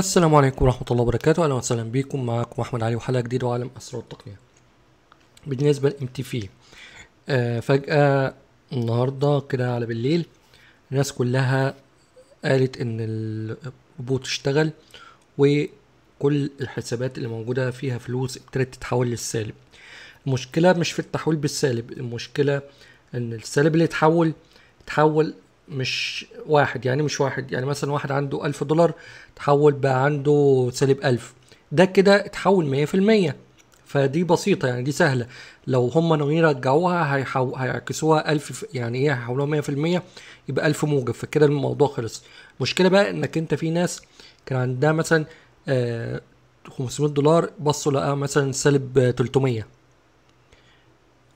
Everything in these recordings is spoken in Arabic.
السلام عليكم ورحمة الله وبركاته أهلا وسهلا بيكم معاكم أحمد علي وحلقة جديدة وعالم أسرار التقنية بالنسبة لإم تي في آه فجأة النهاردة كده على بالليل الناس كلها قالت إن الروبوت اشتغل وكل الحسابات اللي موجودة فيها فلوس ابتدت تتحول للسالب المشكلة مش في التحويل بالسالب المشكلة إن السالب اللي اتحول اتحول مش واحد يعني مش واحد يعني مثلا واحد عنده ألف دولار تحول بقى عنده سالب ألف ده كده اتحول مية في المية فدي بسيطة يعني دي سهلة لو هم ناويين يرجعوها هيعكسوها ألف يعني إيه هيحولوها مية في المية يبقى ألف موجب فكده الموضوع خلص المشكلة بقى إنك أنت في ناس كان عندها مثلا آه 500 دولار بصوا لقى مثلا سالب 300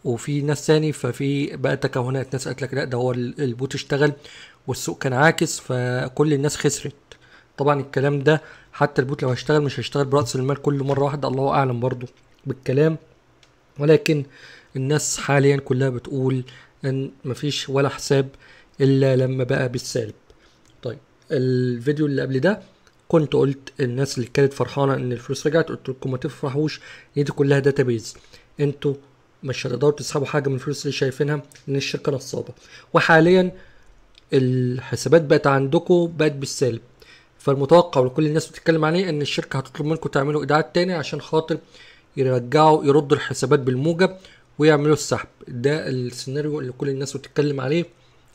وفي ناس تاني ففي بقى تكهنات ناس قالت لك لا ده هو البوت اشتغل والسوق كان عاكس فكل الناس خسرت طبعا الكلام ده حتى البوت لو هيشتغل مش هيشتغل براس المال كله مره واحده الله اعلم برضو بالكلام ولكن الناس حاليا كلها بتقول ان مفيش ولا حساب الا لما بقى بالسالب طيب الفيديو اللي قبل ده كنت قلت الناس اللي كانت فرحانه ان الفلوس رجعت قلت لكم ما تفرحوش دي كلها داتابيز انتوا مش هتقدروا تسحبوا حاجه من الفلوس اللي شايفينها ان الشركه نصابه وحاليا الحسابات بقت عندكم بقت بالسالب فالمتوقع وكل الناس بتتكلم عليه ان الشركه هتطلب منكم تعملوا ايداعات تاني عشان خاطر يرجعوا يردوا الحسابات بالموجب ويعملوا السحب ده السيناريو اللي كل الناس بتتكلم عليه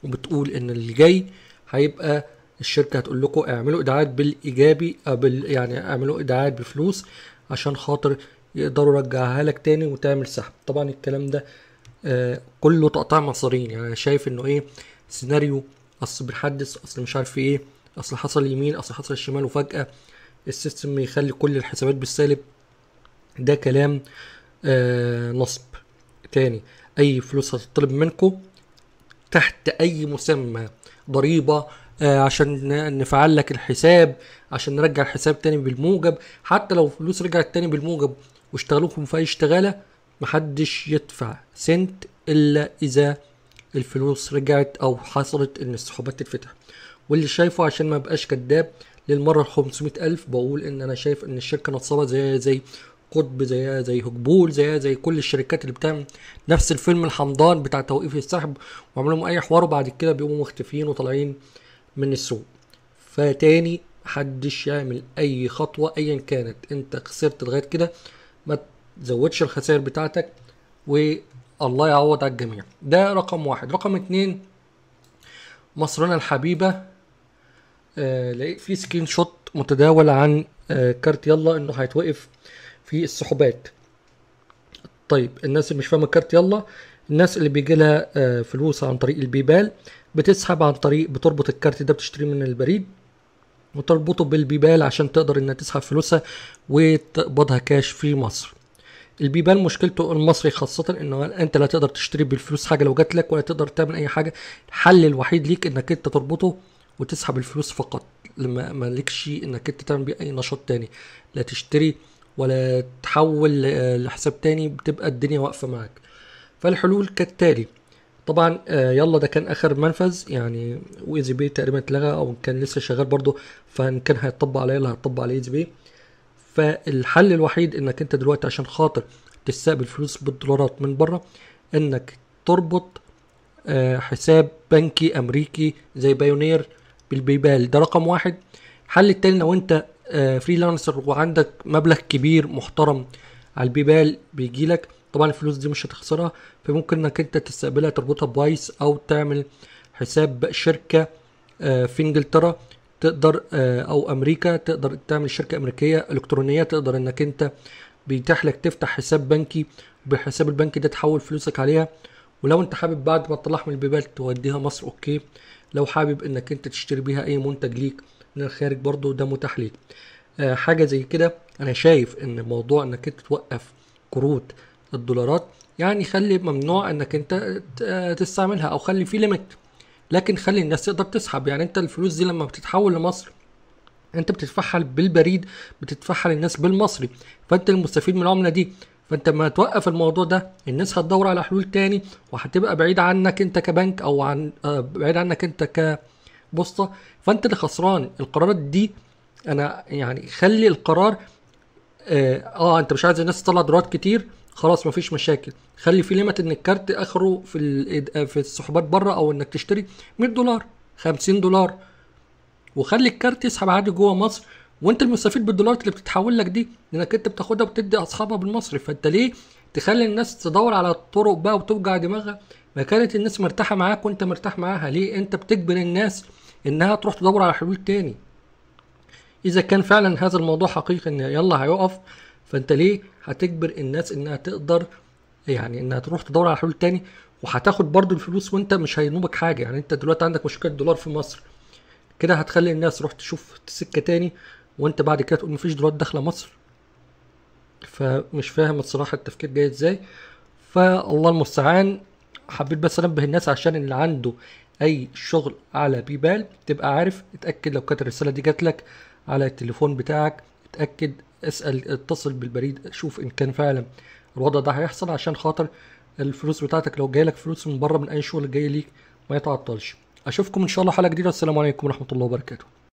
وبتقول ان اللي جاي هيبقى الشركه هتقول لكم اعملوا ايداعات بالايجابي آه، بال يعني اعملوا ايداعات بفلوس عشان خاطر يقدروا يرجعها لك تاني وتعمل سحب طبعا الكلام ده آه، كله تقطع مصارين يعني انا شايف انه ايه سيناريو اصل بنحدث اصل مش عارف ايه اصل حصل يمين اصل حصل الشمال وفجاه السيستم يخلي كل الحسابات بالسالب ده كلام آه، نصب تاني اي فلوس هتطلب منكم تحت اي مسمى ضريبه آه، عشان نفعل لك الحساب عشان نرجع الحساب تاني بالموجب حتى لو فلوس رجعت تاني بالموجب واشتغلوكم في اي اشتغاله محدش يدفع سنت الا اذا الفلوس رجعت او حصلت ان السحوبات تتفتح واللي شايفه عشان ما بقاش كداب للمره ال الف بقول ان انا شايف ان الشركه نصابه زي زي قطب زيها زي هجبول زيها زي كل الشركات اللي بتعمل نفس الفيلم الحمضان بتاع توقيف السحب وعملوا لهم اي حوار وبعد كده بيقوموا مختفين وطالعين من السوق فتاني محدش يعمل اي خطوه ايا كانت انت خسرت لغايه كده ما تزودش الخسائر بتاعتك والله يعوض على الجميع ده رقم واحد رقم اتنين مصرنا الحبيبة آه، لقيت في سكرين شوت متداول عن آه، كارت يلا انه هيتوقف في السحوبات طيب الناس اللي مش فاهمه كارت يلا الناس اللي بيجي لها آه، فلوس عن طريق البيبال بتسحب عن طريق بتربط الكارت ده بتشتريه من البريد وتربطه بالبيبال عشان تقدر انها تسحب فلوسها وتقبضها كاش في مصر البيبال مشكلته المصري خاصة انه انت لا تقدر تشتري بالفلوس حاجة لو جات لك ولا تقدر تعمل اي حاجة الحل الوحيد ليك انك انت تربطه وتسحب الفلوس فقط لما مالكش انك انت تعمل بيه اي نشاط تاني لا تشتري ولا تحول لحساب تاني بتبقى الدنيا واقفة معاك فالحلول كالتالي طبعا آه، يلا ده كان اخر منفذ يعني وايزي بي تقريبا اتلغى او كان لسه شغال برضه فان كان هيطبق على يلا هيطبق على ايزي بي فالحل الوحيد انك انت دلوقتي عشان خاطر تستقبل فلوس بالدولارات من بره انك تربط آه، حساب بنكي امريكي زي بايونير بالبيبال ده رقم واحد الحل التاني لو انت آه، فريلانسر وعندك مبلغ كبير محترم على البي بال بيجي لك طبعا الفلوس دي مش هتخسرها فممكن انك انت تستقبلها تربطها بوايس او تعمل حساب شركه آه، في انجلترا تقدر آه، او امريكا تقدر تعمل شركه امريكيه الكترونيه تقدر انك انت بيتاح لك تفتح حساب بنكي بحساب البنك ده تحول فلوسك عليها ولو انت حابب بعد ما تطلعها من البيبال توديها مصر اوكي لو حابب انك انت تشتري بيها اي منتج ليك من الخارج برضو ده متاح ليك آه، حاجه زي كده انا شايف ان موضوع انك انت توقف كروت الدولارات يعني خلي ممنوع انك انت آه، تستعملها او خلي في ليميت لكن خلي الناس تقدر تسحب يعني انت الفلوس دي لما بتتحول لمصر انت بتدفعها بالبريد بتدفعها للناس بالمصري فانت المستفيد من العمله دي فانت ما توقف الموضوع ده الناس هتدور على حلول تاني وهتبقى بعيد عنك انت كبنك او عن آه، بعيد عنك انت كبوسطه فانت اللي خسران القرارات دي انا يعني خلي القرار اه, آه انت مش عايز الناس تطلع دولارات كتير خلاص مفيش مشاكل خلي في ليمت ان الكارت اخره في آه، في السحوبات بره او انك تشتري 100 دولار 50 دولار وخلي الكارت يسحب عادي جوه مصر وانت المستفيد بالدولارات اللي بتتحول لك دي لانك انت بتاخدها وبتدي اصحابها بالمصري فانت ليه تخلي الناس تدور على الطرق بقى وتوجع دماغها ما كانت الناس مرتاحه معاك وانت مرتاح معاها ليه انت بتجبر الناس انها تروح تدور على حلول تاني اذا كان فعلا هذا الموضوع حقيقي ان يلا هيقف فانت ليه هتجبر الناس انها تقدر يعني انها تروح تدور على حلول تاني وهتاخد برضو الفلوس وانت مش هينوبك حاجه يعني انت دلوقتي عندك مشكله دولار في مصر كده هتخلي الناس تروح تشوف سكه تاني وانت بعد كده تقول مفيش دولارات داخله مصر فمش فاهم الصراحه التفكير جاي ازاي فالله المستعان حبيت بس انبه الناس عشان اللي عنده اي شغل على بيبال تبقى عارف اتاكد لو كانت الرساله دي جات لك على التليفون بتاعك اتاكد اسال اتصل بالبريد شوف ان كان فعلا الوضع ده هيحصل عشان خاطر الفلوس بتاعتك لو جايلك فلوس من بره من اي شغل جاي ليك ما يتعطلش اشوفكم ان شاء الله حلقه جديده والسلام عليكم ورحمه الله وبركاته